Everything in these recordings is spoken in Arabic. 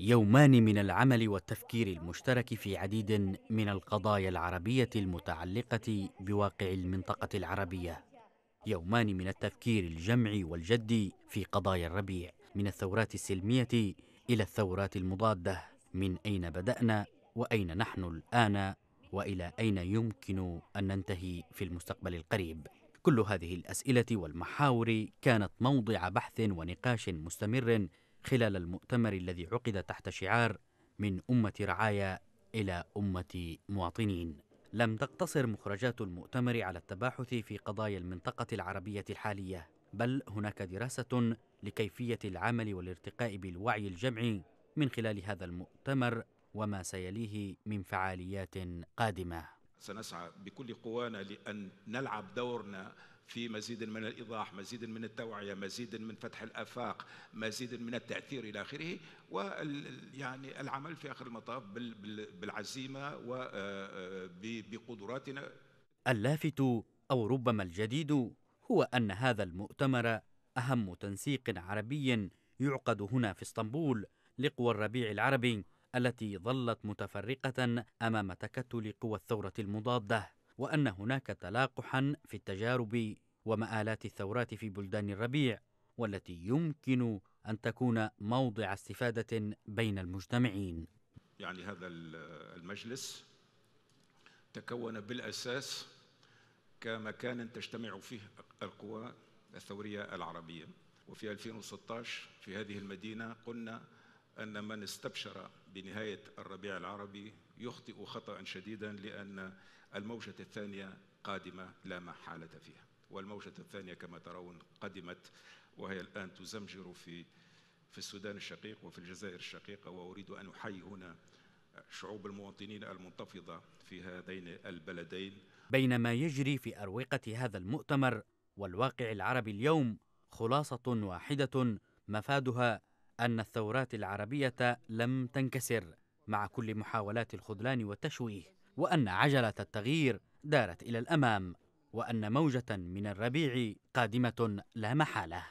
يومان من العمل والتفكير المشترك في عديد من القضايا العربيه المتعلقه بواقع المنطقه العربيه يومان من التفكير الجمع والجد في قضايا الربيع من الثورات السلميه الى الثورات المضاده من اين بدانا واين نحن الان والى اين يمكن ان ننتهي في المستقبل القريب كل هذه الاسئله والمحاور كانت موضع بحث ونقاش مستمر خلال المؤتمر الذي عقد تحت شعار من أمة رعايا إلى أمة مواطنين. لم تقتصر مخرجات المؤتمر على التباحث في قضايا المنطقة العربية الحالية، بل هناك دراسة لكيفية العمل والارتقاء بالوعي الجمعي من خلال هذا المؤتمر وما سيليه من فعاليات قادمة. سنسعى بكل قوانا لأن نلعب دورنا في مزيد من الايضاح مزيد من التوعيه مزيد من فتح الافاق مزيد من التاثير الى اخره ويعني العمل في اخر المطاف بالعزيمه وبقدراتنا آه، آه، اللافت او ربما الجديد هو ان هذا المؤتمر اهم تنسيق عربي يعقد هنا في اسطنبول لقوى الربيع العربي التي ظلت متفرقه امام تكتل قوى الثوره المضاده وأن هناك تلاقحا في التجارب ومآلات الثورات في بلدان الربيع والتي يمكن أن تكون موضع استفادة بين المجتمعين يعني هذا المجلس تكون بالأساس كمكان تجتمع فيه القوى الثورية العربية وفي 2016 في هذه المدينة قلنا أن من استبشر بنهاية الربيع العربي يخطئ خطأ شديدا لأن الموجة الثانية قادمة لا محالة فيها والموجة الثانية كما ترون قدمت وهي الآن تزمجر في في السودان الشقيق وفي الجزائر الشقيقة وأريد أن أحيي هنا شعوب المواطنين المنتفضة في هذين البلدين بين ما يجري في أروقة هذا المؤتمر والواقع العربي اليوم خلاصة واحدة مفادها أن الثورات العربية لم تنكسر مع كل محاولات الخذلان والتشويه وأن عجلة التغيير دارت إلى الأمام وأن موجة من الربيع قادمة لا محالة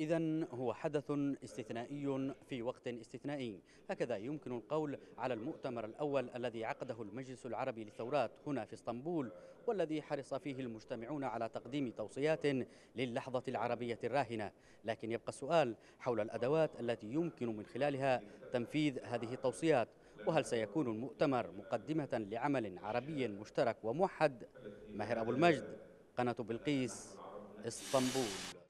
إذا هو حدث استثنائي في وقت استثنائي هكذا يمكن القول على المؤتمر الأول الذي عقده المجلس العربي للثورات هنا في اسطنبول والذي حرص فيه المجتمعون على تقديم توصيات للحظة العربية الراهنة لكن يبقى السؤال حول الأدوات التي يمكن من خلالها تنفيذ هذه التوصيات وهل سيكون المؤتمر مقدمة لعمل عربي مشترك وموحد ماهر أبو المجد قناة بلقيس اسطنبول